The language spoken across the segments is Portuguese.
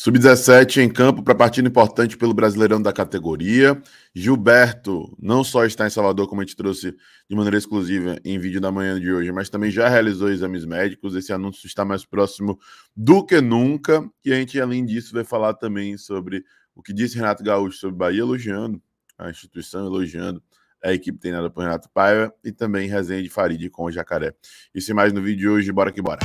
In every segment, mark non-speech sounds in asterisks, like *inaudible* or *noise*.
Sub-17 em campo para partida importante pelo Brasileirão da categoria. Gilberto não só está em Salvador, como a gente trouxe de maneira exclusiva em vídeo da manhã de hoje, mas também já realizou exames médicos. Esse anúncio está mais próximo do que nunca. E a gente, além disso, vai falar também sobre o que disse Renato Gaúcho sobre Bahia, elogiando a instituição, elogiando a equipe treinada por Renato Paiva e também resenha de Farid com o Jacaré. Isso e mais no vídeo de hoje. Bora que bora!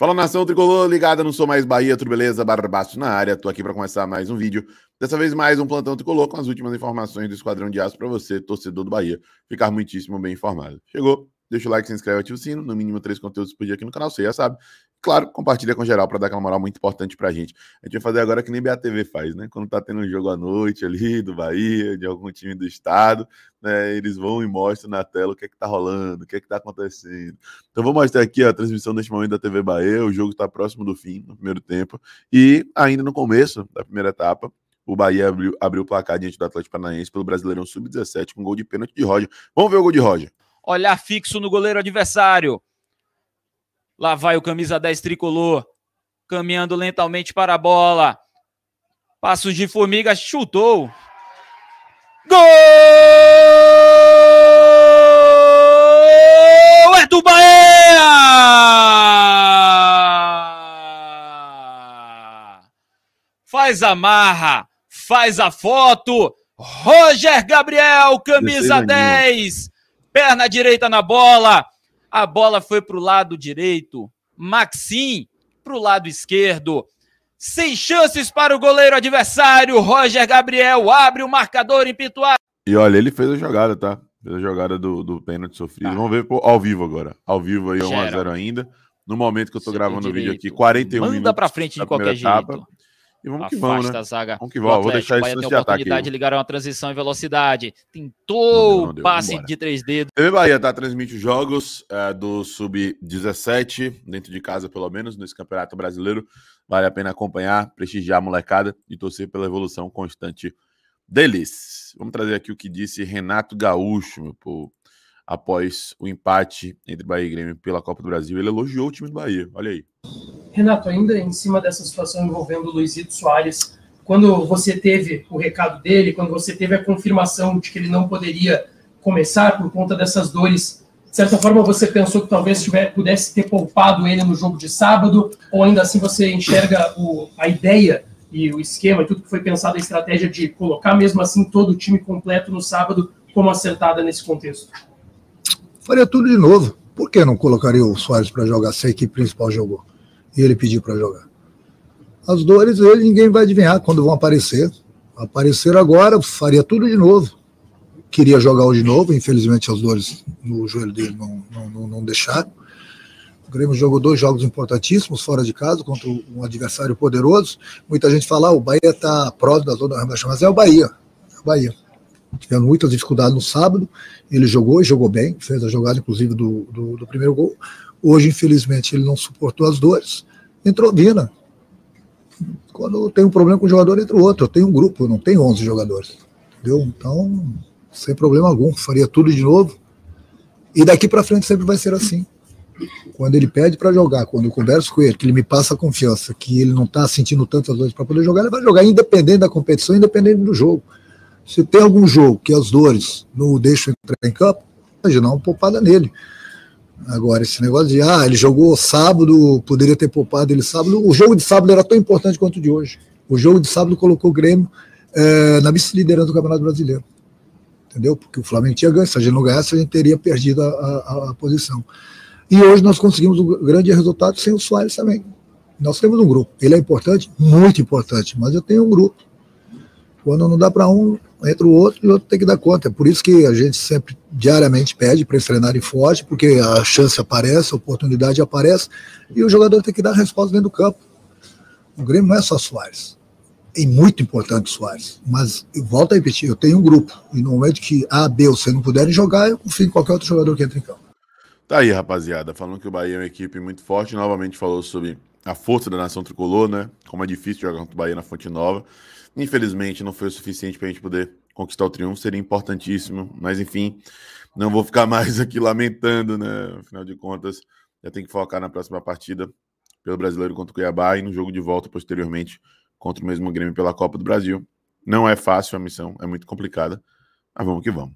Fala nação tricolor ligada, não sou mais Bahia, tudo beleza? Barbaço na área, tô aqui para começar mais um vídeo. Dessa vez mais um plantão tricolor com as últimas informações do Esquadrão de Aço para você, torcedor do Bahia, ficar muitíssimo bem informado. Chegou Deixa o like, se inscreve, ativa o sino. No mínimo três conteúdos por dia aqui no canal, você já sabe. Claro, compartilha com geral para dar aquela moral muito importante para a gente. A gente vai fazer agora que nem BATV faz, né? Quando tá tendo um jogo à noite ali do Bahia, de algum time do estado, né? Eles vão e mostram na tela o que é que tá rolando, o que é que tá acontecendo. Então vou mostrar aqui a transmissão neste momento da TV Bahia. O jogo está próximo do fim, no primeiro tempo. E ainda no começo da primeira etapa, o Bahia abriu, abriu o placar diante do Atlético Paranaense pelo Brasileirão Sub-17 com gol de pênalti de Roger. Vamos ver o gol de Roger olhar fixo no goleiro adversário. Lá vai o camisa 10 tricolor, caminhando lentamente para a bola. Passos de formiga, chutou. Gol! É do Bahia! Faz a marra, faz a foto. Roger Gabriel, camisa 10 perna direita na bola. A bola foi para o lado direito. Maxim para o lado esquerdo. Sem chances para o goleiro adversário. Roger Gabriel abre o marcador em Pituá. E olha, ele fez a jogada, tá? Fez a jogada do, do pênalti sofrido. Tá. Vamos ver ao vivo agora. Ao vivo aí, 1x0 ainda. No momento que eu tô Seu gravando o vídeo aqui, 41 Manda minutos. Manda pra frente de qualquer etapa. jeito. E vamos Afasta que vamos, né? a zaga. Vamos que vamos. Vou deixar isso antes de ataque. Ligaram a transição em velocidade. Tentou o passe de três dedos. TV Bahia tá transmite os jogos é, do sub-17 dentro de casa, pelo menos nesse Campeonato Brasileiro. Vale a pena acompanhar, prestigiar a molecada e torcer pela evolução constante deles. Vamos trazer aqui o que disse Renato Gaúcho, meu povo, após o empate entre Bahia e Grêmio pela Copa do Brasil. Ele elogiou o time do Bahia. Olha aí. Renato, ainda em cima dessa situação envolvendo o Luizito Soares, quando você teve o recado dele, quando você teve a confirmação de que ele não poderia começar por conta dessas dores, de certa forma você pensou que talvez tiver, pudesse ter poupado ele no jogo de sábado, ou ainda assim você enxerga o, a ideia e o esquema, tudo que foi pensado, a estratégia de colocar mesmo assim todo o time completo no sábado como acertada nesse contexto? Faria tudo de novo. Por que não colocaria o Soares para jogar se a equipe principal jogou? e ele pediu para jogar. As dores ele ninguém vai adivinhar quando vão aparecer. Apareceram agora, faria tudo de novo. Queria jogar hoje de novo, infelizmente as dores no joelho dele não, não, não deixaram. O Grêmio jogou dois jogos importantíssimos fora de casa contra um adversário poderoso. Muita gente fala, ah, o Bahia está próximo da zona do rebaixamento, mas é o Bahia. É o Bahia. Tivemos muitas dificuldades no sábado, ele jogou e jogou bem, fez a jogada inclusive do, do, do primeiro gol. Hoje, infelizmente, ele não suportou as dores, entrou Vina. Quando tem um problema com um jogador, entra o outro. Eu tenho um grupo, não tenho 11 jogadores. Entendeu? Então, sem problema algum, faria tudo de novo. E daqui para frente sempre vai ser assim. Quando ele pede para jogar, quando eu converso com ele, que ele me passa a confiança, que ele não está sentindo tantas dores para poder jogar, ele vai jogar independente da competição, independente do jogo. Se tem algum jogo que as dores não o deixam entrar em campo, imagina uma poupada nele. Agora, esse negócio de, ah, ele jogou sábado, poderia ter poupado ele sábado. O jogo de sábado era tão importante quanto o de hoje. O jogo de sábado colocou o Grêmio é, na vice-liderança do Campeonato Brasileiro. Entendeu? Porque o Flamengo tinha ganho. Se a gente não ganhasse, a gente teria perdido a, a, a posição. E hoje nós conseguimos um grande resultado sem o Soares também. Nós temos um grupo. Ele é importante? Muito importante. Mas eu tenho um grupo. Quando não dá para um, entra o outro e o outro tem que dar conta. É por isso que a gente sempre, diariamente, pede para eles treinarem forte, porque a chance aparece, a oportunidade aparece, e o jogador tem que dar resposta dentro do campo. O Grêmio não é só Soares. É muito importante o Soares. Mas, volta a repetir, eu tenho um grupo, e no momento que A, B ou C não puderem jogar, eu confio em qualquer outro jogador que entre em campo. Tá aí, rapaziada, falando que o Bahia é uma equipe muito forte, novamente falou sobre a força da nação tricolor, né? Como é difícil jogar contra o Bahia na Fonte Nova. Infelizmente, não foi o suficiente para a gente poder conquistar o triunfo, seria importantíssimo, mas enfim, não vou ficar *laughs* mais aqui lamentando, né? Afinal de contas, já tem que focar na próxima partida pelo Brasileiro contra o Cuiabá e no jogo de volta posteriormente contra o mesmo Grêmio pela Copa do Brasil. Não é fácil a missão, é muito complicada, mas vamos que vamos.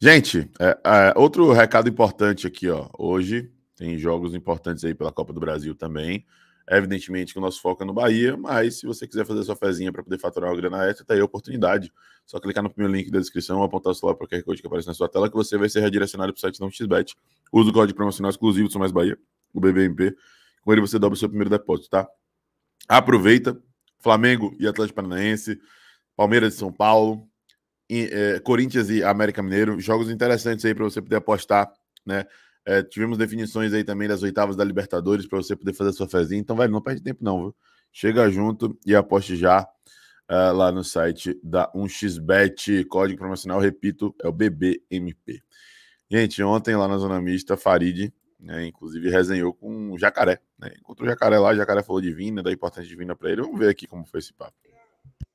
Gente, é, é, outro recado importante aqui, ó. Hoje tem jogos importantes aí pela Copa do Brasil também. Evidentemente que o nosso foco é no Bahia, mas se você quiser fazer sua fezinha para poder faturar uma grana extra, tá aí a oportunidade. Só clicar no primeiro link da descrição, apontar o celular para o QR Code que aparece na sua tela, que você vai ser redirecionado para o site da XBet. Usa o código promocional exclusivo do São Mais Bahia, o BBMP. Com ele você dobra o seu primeiro depósito, tá? Aproveita. Flamengo e Atlético Paranaense, Palmeiras de São Paulo, e, é, Corinthians e América Mineiro. Jogos interessantes aí para você poder apostar, né? É, tivemos definições aí também das oitavas da Libertadores para você poder fazer a sua fezinha. Então, velho, não perde tempo não, viu? Chega junto e aposte já uh, lá no site da 1xBet. Código promocional, repito, é o BBMP. Gente, ontem lá na Zona Mista, Farid, né, inclusive, resenhou com o Jacaré. Né? Encontrou o Jacaré lá, o Jacaré falou divina, né, da importância divina para ele. Vamos ver aqui como foi esse papo.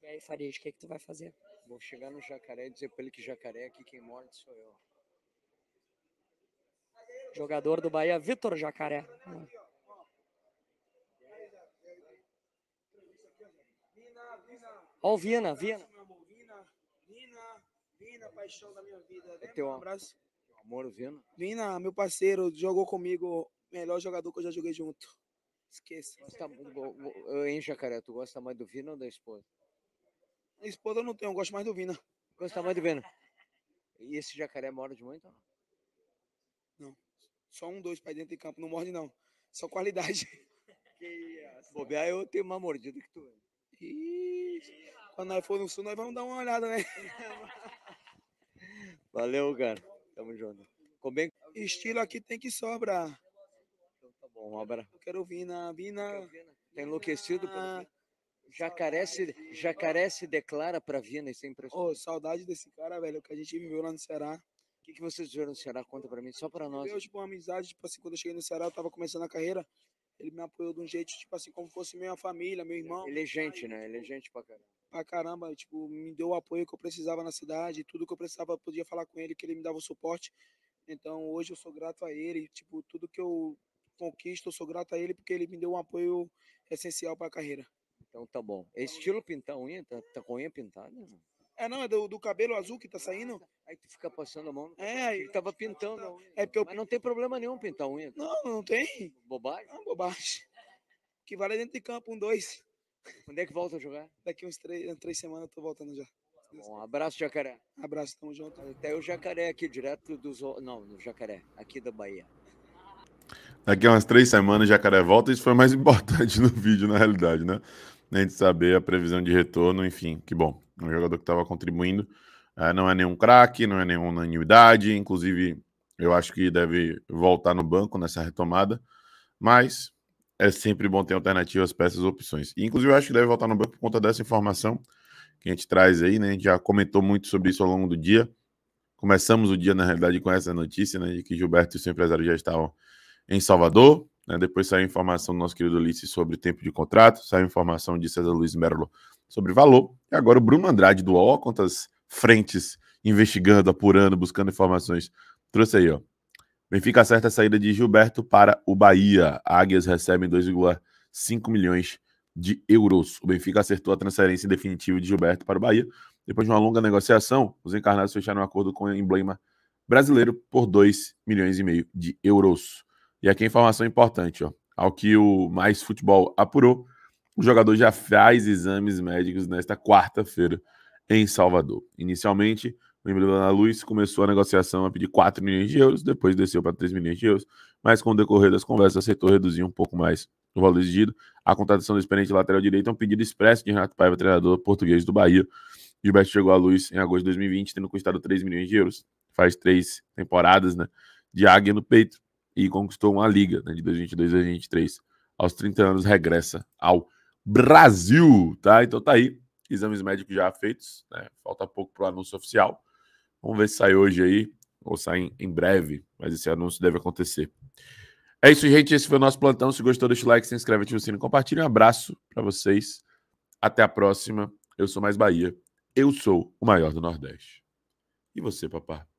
E aí, Farid, o que, é que tu vai fazer? Vou chegar no Jacaré e dizer para ele que Jacaré aqui quem morde sou eu. Jogador do Bahia, Vitor Jacaré. Olha o Vina, Vina. Vina, paixão da minha vida. Teu um abraço. Amor, Vina. Vina, meu parceiro, jogou comigo, melhor jogador que eu já joguei junto. Esqueça. Gosta, hein, Jacaré, tu gosta mais do Vina ou da esposa? A esposa eu não tenho, eu gosto mais do Vina. Gosta mais do Vina. E esse jacaré mora de muito ou não? Não. Só um, dois para dentro de campo. Não morde, não. Só qualidade. *laughs* Que Bobear, eu tenho uma mordida que tu é. Quando nós for no sul, nós vamos dar uma olhada, né? *laughs* Valeu, cara. Tamo junto. Com bem? Estilo aqui tem que sobrar. Então tá bom, um abraço. Eu quero Vina. Vina. Tá enlouquecido pelo... Jacaré se, jacaré se declara para Vina, isso é impressionante. Oh, saudade desse cara, velho, que a gente viveu lá no Ceará. O que, que vocês viram no Ceará? Conta pra mim, só pra nós. Eu, tipo, uma amizade, tipo assim, quando eu cheguei no Ceará, eu tava começando a carreira, ele me apoiou de um jeito, tipo assim, como fosse minha família, meu é irmão. Ele é gente, né? Tipo, ele é gente pra caramba. Pra caramba, tipo, me deu o apoio que eu precisava na cidade, tudo que eu precisava, eu podia falar com ele, que ele me dava o suporte. Então, hoje eu sou grato a ele, tipo, tudo que eu conquisto, eu sou grato a ele, porque ele me deu um apoio essencial pra carreira. Então tá bom. É estilo pintar unha? Tá, tá com unha pintada? Não? É, não, é do, do cabelo azul que tá saindo. Aí tu fica passando a mão. É, ele tava pintando É porque eu... Mas não tem problema nenhum pintar a unha. Cara. Não, não tem. Bobagem? Não, bobagem. Que vale dentro de campo, um, dois. Quando é que volta a jogar? Daqui uns três, três semanas eu tô voltando já. Um abraço, Jacaré. abraço, tamo junto. Até o Jacaré aqui, direto do... Não, no Jacaré, aqui da Bahia. Daqui uns umas três semanas o Jacaré volta, isso foi mais *laughs* importante no vídeo, na realidade, né? nem né, de saber a previsão de retorno, enfim, que bom. Um jogador que estava contribuindo. Eh, não é nenhum craque, não é nenhuma unanimidade, inclusive eu acho que deve voltar no banco nessa retomada, mas é sempre bom ter alternativas, peças, opções. E, inclusive eu acho que deve voltar no banco por conta dessa informação que a gente traz aí, né? A gente já comentou muito sobre isso ao longo do dia. Começamos o dia, na realidade, com essa notícia, né? De que Gilberto e seu empresário já estavam em Salvador. Né? Depois saiu informação do nosso querido Ulisses sobre tempo de contrato, saiu informação de César Luiz Merlo sobre valor. E agora o Bruno Andrade do UOL, quantas frentes investigando, apurando, buscando informações, trouxe aí, ó. Benfica acerta a saída de Gilberto para o Bahia. Águias recebem 2,5 milhões de euros. O Benfica acertou a transferência definitiva de Gilberto para o Bahia. Depois de uma longa negociação, os encarnados fecharam um acordo com o emblema brasileiro por 2 milhões e meio de euros. E aqui a informação importante, ó. Ao que o Mais Futebol apurou, o jogador já faz exames médicos nesta quarta-feira em Salvador. Inicialmente, o emblema da Luz começou a negociação a pedir 4 milhões de euros, depois desceu para 3 milhões de euros, mas com o decorrer das conversas aceitou reduzir um pouco mais o valor exigido. A contratação do experiente lateral direito é um pedido expresso de Renato Paiva, treinador português do Bahia. Gilberto chegou à luz em agosto de 2020, tendo custado 3 milhões de euros. Faz três temporadas né, de águia no peito e conquistou uma liga né, de 2022 a 2023. Aos 30 anos regressa ao Brasil, tá? Então tá aí, exames médicos já feitos, né? Falta pouco para o anúncio oficial. Vamos ver se sai hoje aí ou sai em breve, mas esse anúncio deve acontecer. É isso, gente. Esse foi o nosso plantão. Se gostou, deixa o like, se inscreve, ativa o sino, compartilha. Um abraço para vocês. Até a próxima. Eu sou mais Bahia. Eu sou o maior do Nordeste. E você, papá?